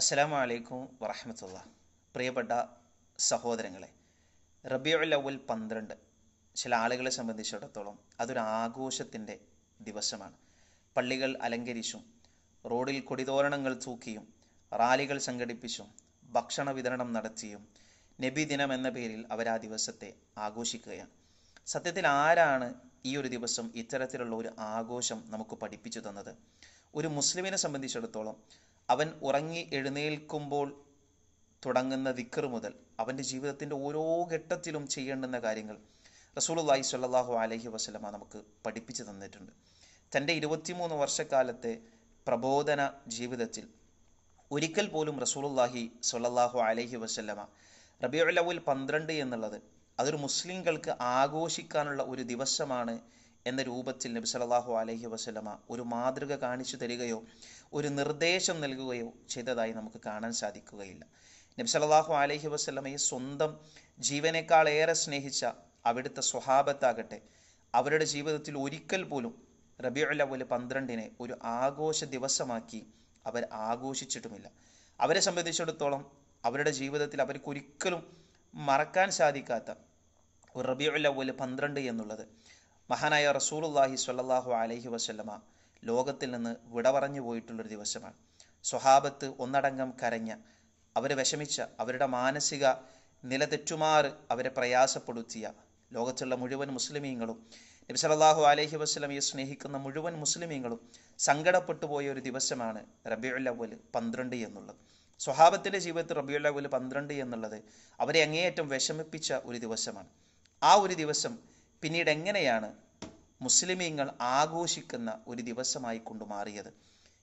അസ്സലാമു അലൈക്കും വറഹമത്തുള്ള പ്രിയപ്പെട്ട സഹോദരങ്ങളെ റബിയുൽ അവൽ പന്ത്രണ്ട് ചില ആളുകളെ സംബന്ധിച്ചിടത്തോളം അതൊരു ആഘോഷത്തിൻ്റെ ദിവസമാണ് പള്ളികൾ അലങ്കരിച്ചും റോഡിൽ കൊടിതോരണങ്ങൾ തൂക്കിയും റാലികൾ സംഘടിപ്പിച്ചും ഭക്ഷണ വിതരണം നടത്തിയും നബി ദിനം എന്ന പേരിൽ അവർ ആ ദിവസത്തെ ആഘോഷിക്കുകയാണ് സത്യത്തിൽ ആരാണ് ഈ ഒരു ദിവസം ഇത്തരത്തിലുള്ള ഒരു ആഘോഷം നമുക്ക് പഠിപ്പിച്ചു തന്നത് ഒരു മുസ്ലിമിനെ സംബന്ധിച്ചിടത്തോളം അവൻ ഉറങ്ങി എഴുന്നേൽക്കുമ്പോൾ തുടങ്ങുന്ന ദിക്കർ മുതൽ അവൻ്റെ ജീവിതത്തിൻ്റെ ഓരോ ഘട്ടത്തിലും ചെയ്യേണ്ടുന്ന കാര്യങ്ങൾ റസൂലുല്ലാഹി സ്വല്ലാഹു അലഹി വസ്ലമ നമുക്ക് പഠിപ്പിച്ചു തന്നിട്ടുണ്ട് തൻ്റെ ഇരുപത്തിമൂന്ന് വർഷക്കാലത്തെ പ്രബോധന ജീവിതത്തിൽ ഒരിക്കൽ പോലും റസൂലുല്ലാഹി സ്വല്ലാഹു അലഹി വസ്ലമ റബിയുലവുൽ പന്ത്രണ്ട് എന്നുള്ളത് അതൊരു മുസ്ലിങ്ങൾക്ക് ആഘോഷിക്കാനുള്ള ഒരു ദിവസമാണ് എന്ന രൂപത്തിൽ നബി സലാഹു അലഹി വസ്ലമ ഒരു മാതൃക കാണിച്ചു തരികയോ ഒരു നിർദ്ദേശം നൽകുകയോ ചെയ്തതായി നമുക്ക് കാണാൻ സാധിക്കുകയില്ല നബി സലാഹു അലഹി വസ്ലമയെ സ്വന്തം ജീവനേക്കാൾ ഏറെ സ്നേഹിച്ച അവിടുത്തെ സ്വഭാവത്താകട്ടെ അവരുടെ ജീവിതത്തിൽ ഒരിക്കൽ പോലും റബിയുലവൽ പന്ത്രണ്ടിനെ ഒരു ആഘോഷ ദിവസമാക്കി അവർ ആഘോഷിച്ചിട്ടുമില്ല അവരെ സംബന്ധിച്ചിടത്തോളം അവരുടെ ജീവിതത്തിൽ അവർക്കൊരിക്കലും ഒരിക്കലും മറക്കാൻ സാധിക്കാത്ത ഒരു റബിയുലവൽ പന്ത്രണ്ട് എന്നുള്ളത് മഹാനായ റസൂലുല്ലാഹി സ്വല്ലാഹു അലഹി വസ്ലമ ലോകത്തിൽ നിന്ന് വിട പറഞ്ഞു പോയിട്ടുള്ളൊരു ദിവസമാണ് സ്വഹാബത്ത് ഒന്നടങ്കം കരഞ്ഞ അവരെ വിഷമിച്ച അവരുടെ മാനസിക നില തെറ്റുമാറ് അവരെ പ്രയാസപ്പെടുത്തിയ ലോകത്തുള്ള മുഴുവൻ മുസ്ലിമീങ്ങളും നബി സല്ലാഹു അലഹി വസ്ലമയെ സ്നേഹിക്കുന്ന മുഴുവൻ മുസ്ലിമീങ്ങളും സങ്കടപ്പെട്ടു പോയ ഒരു ദിവസമാണ് റബിയുൽ അവൽ പന്ത്രണ്ട് എന്നുള്ളത് സ്വഹാബത്തിൻ്റെ ജീവിതത്തിൽ റബിയുൽ അവൽ പന്ത്രണ്ട് എന്നുള്ളത് അവരെ അങ്ങേയറ്റം വിഷമിപ്പിച്ച ഒരു ദിവസമാണ് ആ ഒരു ദിവസം പിന്നീട് എങ്ങനെയാണ് മുസ്ലിമീങ്ങൾ ആഘോഷിക്കുന്ന ഒരു ദിവസമായി കൊണ്ടു മാറിയത്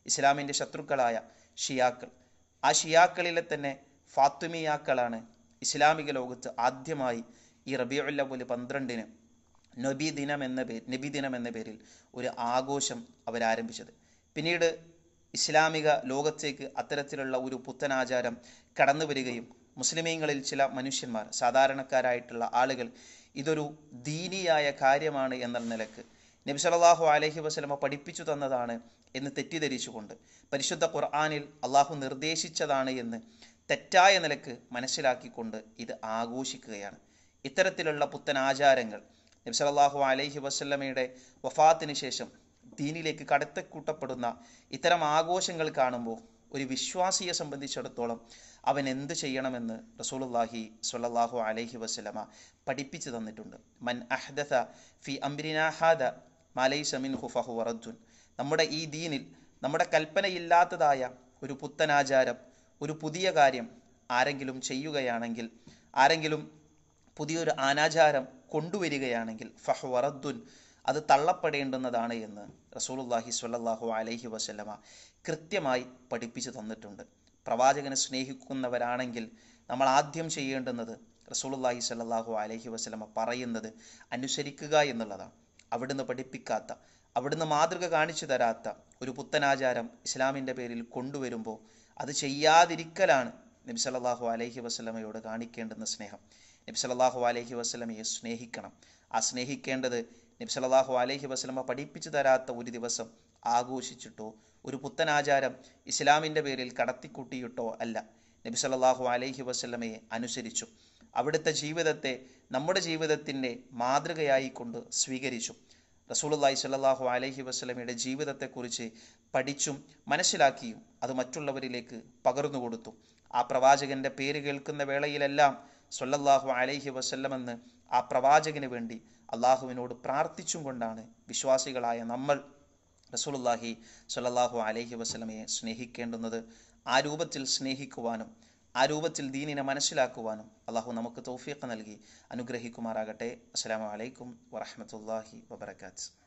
ഇസ്ലാമിൻ്റെ ശത്രുക്കളായ ഷിയാക്കൾ ആ ഷിയാക്കളിലെ തന്നെ ഫാത്തുമിയാക്കളാണ് ഇസ്ലാമിക ലോകത്ത് ആദ്യമായി ഈ റബിയുല്ലവല് പന്ത്രണ്ടിന് നബി ദിനം എന്ന പേര് നബി ദിനം എന്ന പേരിൽ ഒരു ആഘോഷം അവരാരംഭിച്ചത് പിന്നീട് ഇസ്ലാമിക ലോകത്തേക്ക് അത്തരത്തിലുള്ള ഒരു പുത്തനാചാരം കടന്നു വരികയും മുസ്ലിമീങ്ങളിൽ ചില മനുഷ്യന്മാർ സാധാരണക്കാരായിട്ടുള്ള ആളുകൾ ഇതൊരു ദീനിയായ കാര്യമാണ് എന്ന നിലക്ക് നബി അലഹി വസ്ലമ പഠിപ്പിച്ചു തന്നതാണ് എന്ന് തെറ്റിദ്ധരിച്ചുകൊണ്ട് പരിശുദ്ധ ഖുർആാനിൽ അള്ളാഹു നിർദ്ദേശിച്ചതാണ് എന്ന് തെറ്റായ നിലക്ക് മനസ്സിലാക്കിക്കൊണ്ട് ഇത് ആഘോഷിക്കുകയാണ് ഇത്തരത്തിലുള്ള പുത്തൻ ആചാരങ്ങൾ നബി അലഹി വസ്ലമയുടെ വഫാത്തിന് ശേഷം ദീനിലേക്ക് കടത്തിക്കൂട്ടപ്പെടുന്ന ഇത്തരം ആഘോഷങ്ങൾ കാണുമ്പോൾ ഒരു വിശ്വാസിയെ സംബന്ധിച്ചിടത്തോളം അവൻ എന്ത് ചെയ്യണമെന്ന് റസൂലുള്ളാഹി സ്വല്ലല്ലാഹു അലൈഹി വസ്ലമ പഠിപ്പിച്ചു തന്നിട്ടുണ്ട് മൻ അഹ്ദഥ ഫി അംരിനാ ഹാദ മലൈ സമിൻ ഹുഫഹു വറദ്ദുൻ നമ്മുടെ ഈ ദീനിൽ നമ്മുടെ കൽപ്പനയില്ലാത്തതായ ഒരു പുത്തനാചാരം ഒരു പുതിയ കാര്യം ആരെങ്കിലും ചെയ്യുകയാണെങ്കിൽ ആരെങ്കിലും പുതിയൊരു അനാചാരം കൊണ്ടുവരികയാണെങ്കിൽ വറദ്ദുൻ അത് തള്ളപ്പെടേണ്ടുന്നതാണ് എന്ന് റസൂലുല്ലാഹി സ്വല്ലല്ലാഹു അലൈഹി വസല്ലമ കൃത്യമായി പഠിപ്പിച്ചു തന്നിട്ടുണ്ട് പ്രവാചകനെ സ്നേഹിക്കുന്നവരാണെങ്കിൽ നമ്മൾ ആദ്യം ചെയ്യേണ്ടുന്നത് റസൂലുല്ലാഹി സ്വല്ലല്ലാഹു അലൈഹി വസല്ലമ പറയുന്നത് അനുസരിക്കുക എന്നുള്ളതാണ് അവിടുന്ന് പഠിപ്പിക്കാത്ത അവിടുന്ന് മാതൃക കാണിച്ചു തരാത്ത ഒരു പുത്തനാചാരം ഇസ്ലാമിൻ്റെ പേരിൽ കൊണ്ടുവരുമ്പോൾ അത് ചെയ്യാതിരിക്കലാണ് നബി അലഹി അലൈഹി വസ്ലമയോട് കാണിക്കേണ്ടുന്ന സ്നേഹം നബി അലഹി അലൈഹി വസ്ലമയെ സ്നേഹിക്കണം ആ സ്നേഹിക്കേണ്ടത് നിബ്സലാഹു അലഹി വസ്ലമ പഠിപ്പിച്ചു തരാത്ത ഒരു ദിവസം ആഘോഷിച്ചിട്ടോ ഒരു പുത്തനാചാരം ഇസ്ലാമിൻ്റെ പേരിൽ കടത്തിക്കൂട്ടിയിട്ടോ അല്ല നബിസല്ലാഹു അലൈഹി വസ്ലമയെ അനുസരിച്ചു അവിടുത്തെ ജീവിതത്തെ നമ്മുടെ ജീവിതത്തിൻ്റെ മാതൃകയായി കൊണ്ട് സ്വീകരിച്ചു റസൂലുല്ലാഹി സ്വല്ലല്ലാഹു അലൈഹി വസ്ലമയുടെ ജീവിതത്തെക്കുറിച്ച് പഠിച്ചും മനസ്സിലാക്കിയും അത് മറ്റുള്ളവരിലേക്ക് പകർന്നു കൊടുത്തു ആ പ്രവാചകൻ്റെ പേര് കേൾക്കുന്ന വേളയിലെല്ലാം സൊല്ലാഹു അലൈഹി വസല്ലമെന്ന് ആ പ്രവാചകന് വേണ്ടി അള്ളാഹുവിനോട് പ്രാർത്ഥിച്ചും കൊണ്ടാണ് വിശ്വാസികളായ നമ്മൾ റസൂലുല്ലാഹി സൊല്ലാഹു അലൈഹി വസ്ലമയെ സ്നേഹിക്കേണ്ടുന്നത് ആ രൂപത്തിൽ സ്നേഹിക്കുവാനും ആ രൂപത്തിൽ ദീനിനെ മനസ്സിലാക്കുവാനും അള്ളാഹു നമുക്ക് തൗഫീഖ് നൽകി അനുഗ്രഹിക്കുമാറാകട്ടെ അസ്സാം വലൈക്കും വറഹമത്തല്ലാഹി വബർക്കാത്ത്